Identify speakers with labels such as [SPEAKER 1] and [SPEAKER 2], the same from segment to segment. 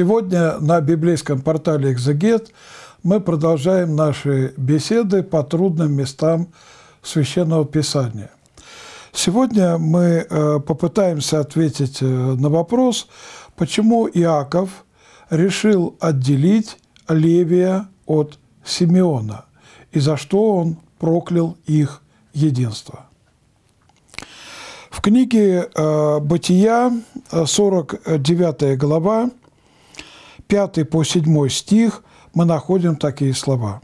[SPEAKER 1] Сегодня на библейском портале «Экзегет» мы продолжаем наши беседы по трудным местам Священного Писания. Сегодня мы э, попытаемся ответить э, на вопрос, почему Иаков решил отделить Левия от Симеона и за что он проклял их единство. В книге э, «Бытия» 49 глава 5 по 7 стих мы находим такие слова.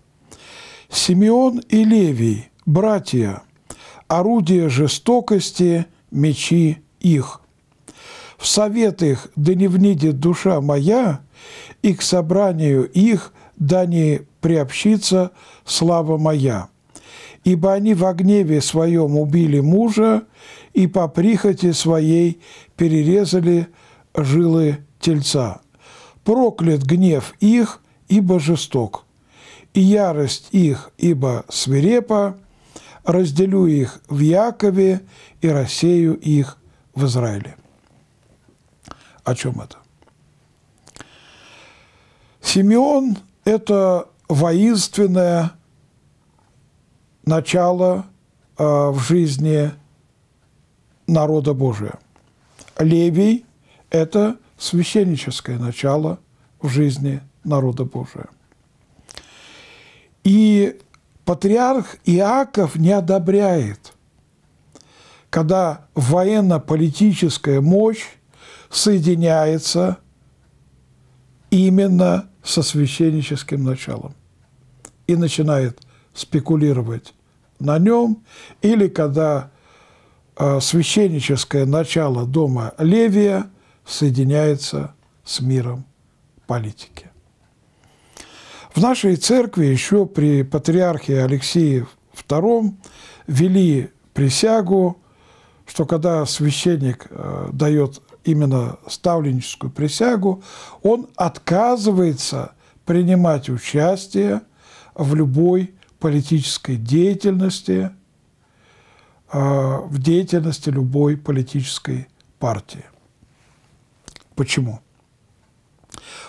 [SPEAKER 1] «Симеон и Левий, братья, орудие жестокости, мечи их. В совет их да не внидит душа моя, и к собранию их да не приобщится слава моя. Ибо они в гневе своем убили мужа, и по прихоти своей перерезали жилы тельца проклят гнев их, ибо жесток, и ярость их, ибо свирепа, разделю их в Якове и рассею их в Израиле. О чем это? Симеон – это воинственное начало э, в жизни народа Божия. Левий – это священническое начало в жизни народа Божия. И патриарх Иаков не одобряет, когда военно-политическая мощь соединяется именно со священническим началом и начинает спекулировать на нем, или когда а, священническое начало дома Левия – соединяется с миром политики. В нашей церкви еще при патриархе Алексее II вели присягу, что когда священник э, дает именно ставленническую присягу, он отказывается принимать участие в любой политической деятельности, э, в деятельности любой политической партии. Почему?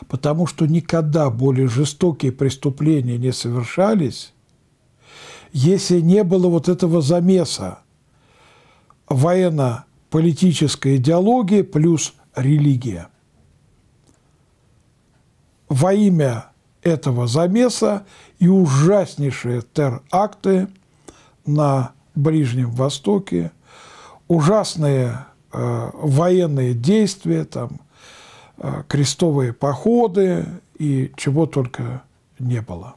[SPEAKER 1] Потому что никогда более жестокие преступления не совершались, если не было вот этого замеса военно политической идеологии плюс религия. Во имя этого замеса и ужаснейшие теракты на Ближнем Востоке, ужасные э, военные действия, там, Э, крестовые походы и чего только не было.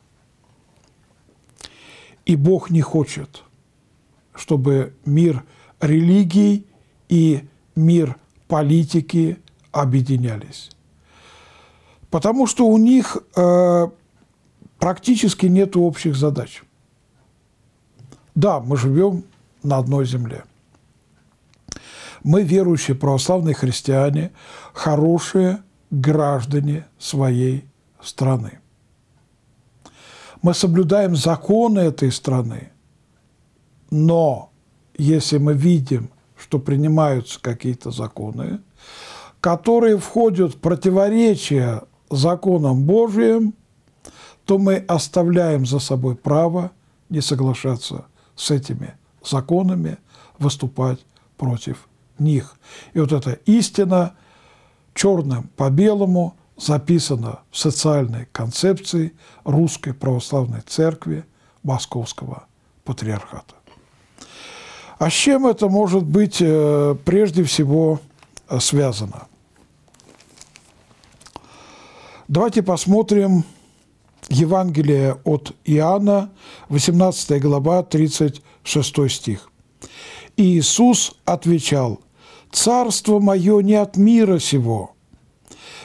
[SPEAKER 1] И Бог не хочет, чтобы мир религий и мир политики объединялись. Потому что у них э, практически нет общих задач. Да, мы живем на одной земле мы, верующие православные христиане, хорошие граждане своей страны. Мы соблюдаем законы этой страны, но если мы видим, что принимаются какие-то законы, которые входят в противоречие законам Божьим, то мы оставляем за собой право не соглашаться с этими законами, выступать против них. И вот эта истина черным по белому записана в социальной концепции Русской Православной Церкви Московского Патриархата. А с чем это может быть э, прежде всего э, связано? Давайте посмотрим Евангелие от Иоанна, 18 глава, 36 стих. «И Иисус отвечал, Царство мое не от мира сего.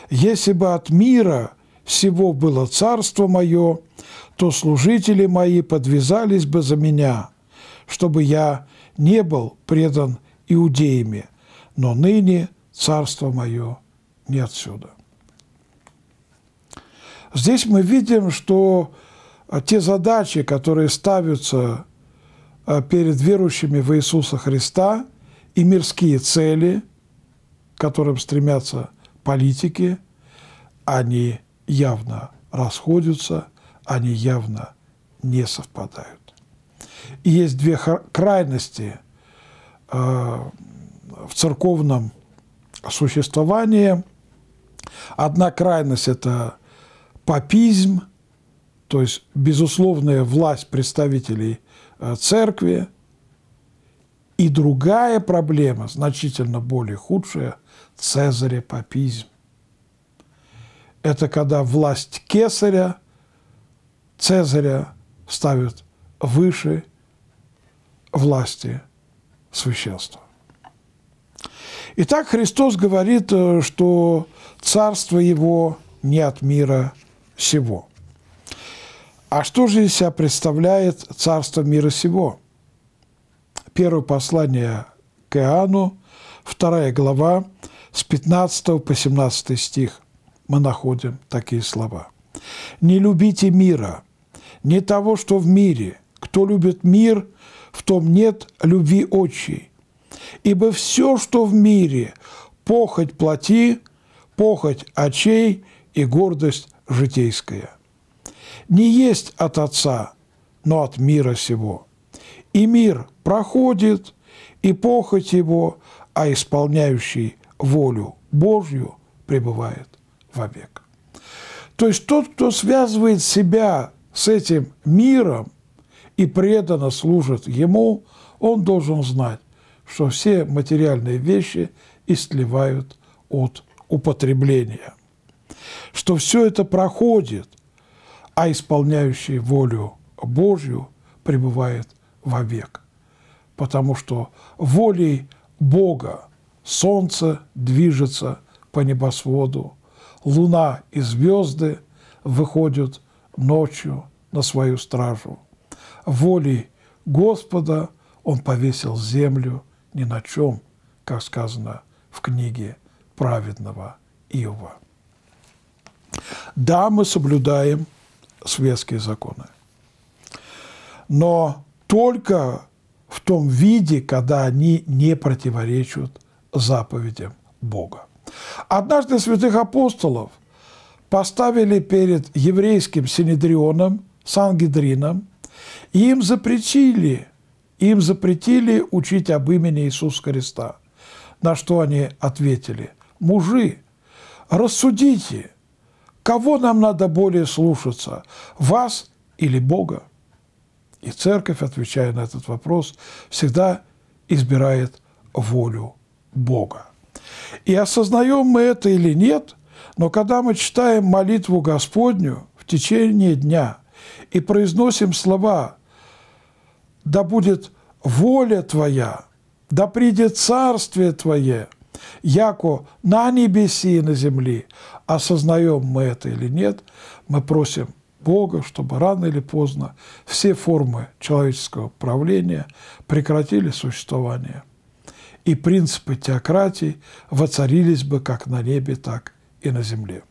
[SPEAKER 1] Если бы от мира сего было царство мое, то служители мои подвязались бы за меня, чтобы я не был предан иудеями, но ныне царство мое не отсюда. Здесь мы видим, что а, те задачи, которые ставятся а, перед верующими в Иисуса Христа, и мирские цели, к которым стремятся политики, они явно расходятся, они явно не совпадают. И есть две крайности э, в церковном существовании. Одна крайность – это папизм, то есть безусловная власть представителей э, церкви, и другая проблема, значительно более худшая – цезарепапизм. Это когда власть кесаря, цезаря ставят выше власти священства. Итак, Христос говорит, э, что царство его не от мира сего. А что же из себя представляет царство мира сего? первое послание к Иоанну, вторая глава, с 15 по 17 стих мы находим такие слова. «Не любите мира, не того, что в мире. Кто любит мир, в том нет любви отчей. Ибо все, что в мире, похоть плоти, похоть очей и гордость житейская. Не есть от Отца, но от мира сего и мир проходит, и похоть его, а исполняющий волю Божью пребывает вовек. То есть тот, кто связывает себя с этим миром и преданно служит ему, он должен знать, что все материальные вещи истлевают от употребления, что все это проходит, а исполняющий волю Божью пребывает вовек, потому что волей Бога солнце движется по небосводу, луна и звезды выходят ночью на свою стражу. Волей Господа он повесил землю ни на чем, как сказано в книге праведного Иова. Да, мы соблюдаем светские законы, но только в том виде, когда они не противоречат заповедям Бога. Однажды святых апостолов поставили перед еврейским синедрионом, сангидрином, и им запретили, им запретили учить об имени Иисуса Христа. На что они ответили? «Мужи, рассудите, кого нам надо более слушаться, вас или Бога?» И церковь, отвечая на этот вопрос, всегда избирает волю Бога. И осознаем мы это или нет, но когда мы читаем молитву Господню в течение дня и произносим слова «Да будет воля Твоя, да придет Царствие Твое, яко на небеси и на земли», осознаем мы это или нет, мы просим – Бога, чтобы рано или поздно все формы человеческого правления прекратили существование, и принципы теократии воцарились бы как на небе, так и на земле.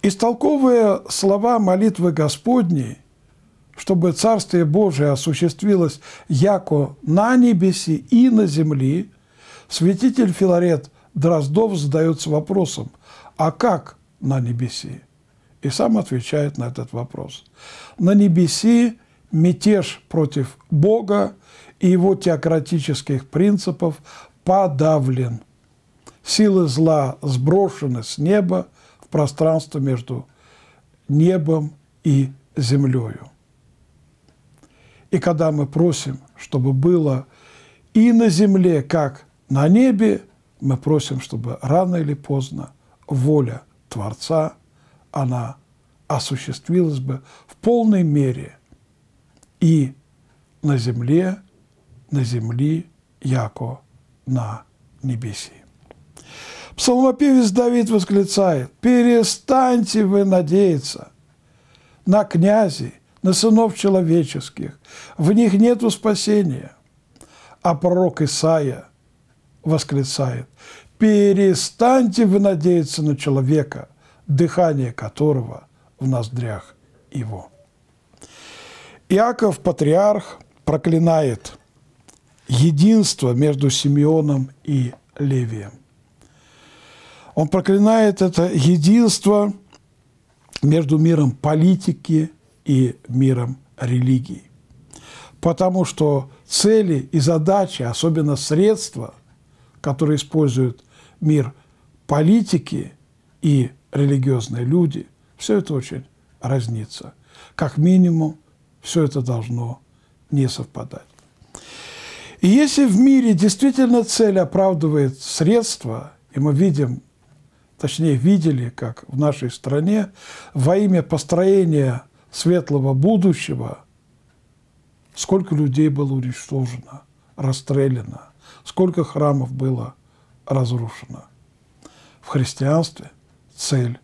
[SPEAKER 1] Истолковывая слова молитвы Господней, чтобы Царствие Божие осуществилось яко на небесе и на земле, святитель Филарет Дроздов задается вопросом, а как на небесе? и сам отвечает на этот вопрос. На небеси мятеж против Бога и его теократических принципов подавлен. Силы зла сброшены с неба в пространство между небом и землею. И когда мы просим, чтобы было и на земле, как на небе, мы просим, чтобы рано или поздно воля Творца – она осуществилась бы в полной мере и на земле, на земли, яко на небеси. Псалмопевец Давид восклицает, «Перестаньте вы надеяться на князей, на сынов человеческих, в них нет спасения». А пророк Исаия восклицает, «Перестаньте вы надеяться на человека, дыхание которого в ноздрях его. Иаков, патриарх, проклинает единство между Симеоном и Левием. Он проклинает это единство между миром политики и миром религии. Потому что цели и задачи, особенно средства, которые используют мир политики и религиозные люди, все это очень разнится. Как минимум, все это должно не совпадать. И если в мире действительно цель оправдывает средства, и мы видим, точнее видели, как в нашей стране во имя построения светлого будущего сколько людей было уничтожено, расстреляно, сколько храмов было разрушено. В христианстве – цель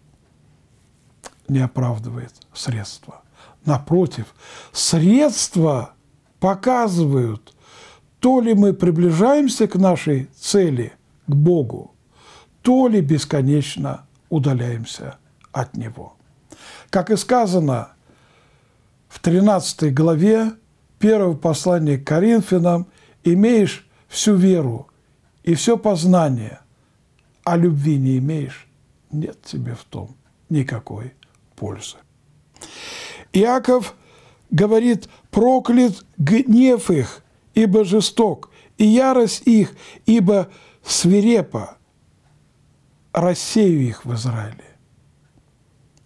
[SPEAKER 1] не оправдывает средства. Напротив, средства показывают, то ли мы приближаемся к нашей цели, к Богу, то ли бесконечно удаляемся от Него. Как и сказано в 13 главе первого послания к Коринфянам, имеешь всю веру и все познание, а любви не имеешь, нет тебе в том никакой пользы. Иаков говорит, проклят гнев их, ибо жесток, и ярость их, ибо свирепо рассею их в Израиле.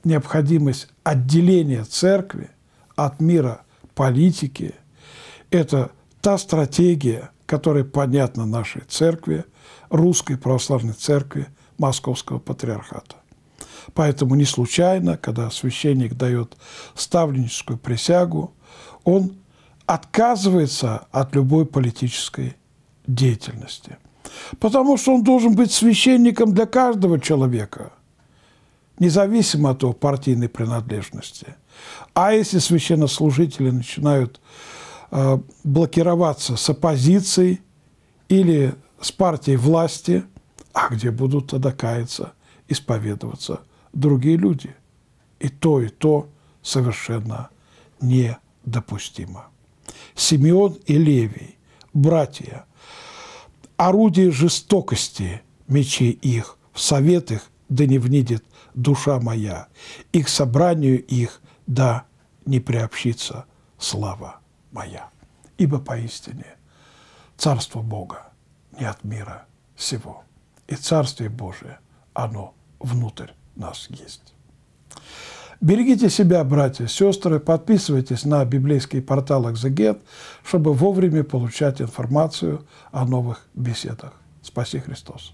[SPEAKER 1] Необходимость отделения церкви от мира политики – это та стратегия, которая понятна нашей церкви, русской православной церкви – московского патриархата. Поэтому не случайно, когда священник дает ставленническую присягу, он отказывается от любой политической деятельности. Потому что он должен быть священником для каждого человека, независимо от его партийной принадлежности. А если священнослужители начинают э, блокироваться с оппозицией или с партией власти – а где будут тогда каяться, исповедоваться другие люди? И то, и то совершенно недопустимо. Симеон и Левий, братья, орудие жестокости мечи их, в совет их да не внидет душа моя, и к собранию их да не приобщится слава моя. Ибо поистине Царство Бога не от мира сего и Царствие Божие, оно внутрь нас есть. Берегите себя, братья и сестры, подписывайтесь на библейский портал «Экзегет», чтобы вовремя получать информацию о новых беседах. Спаси Христос!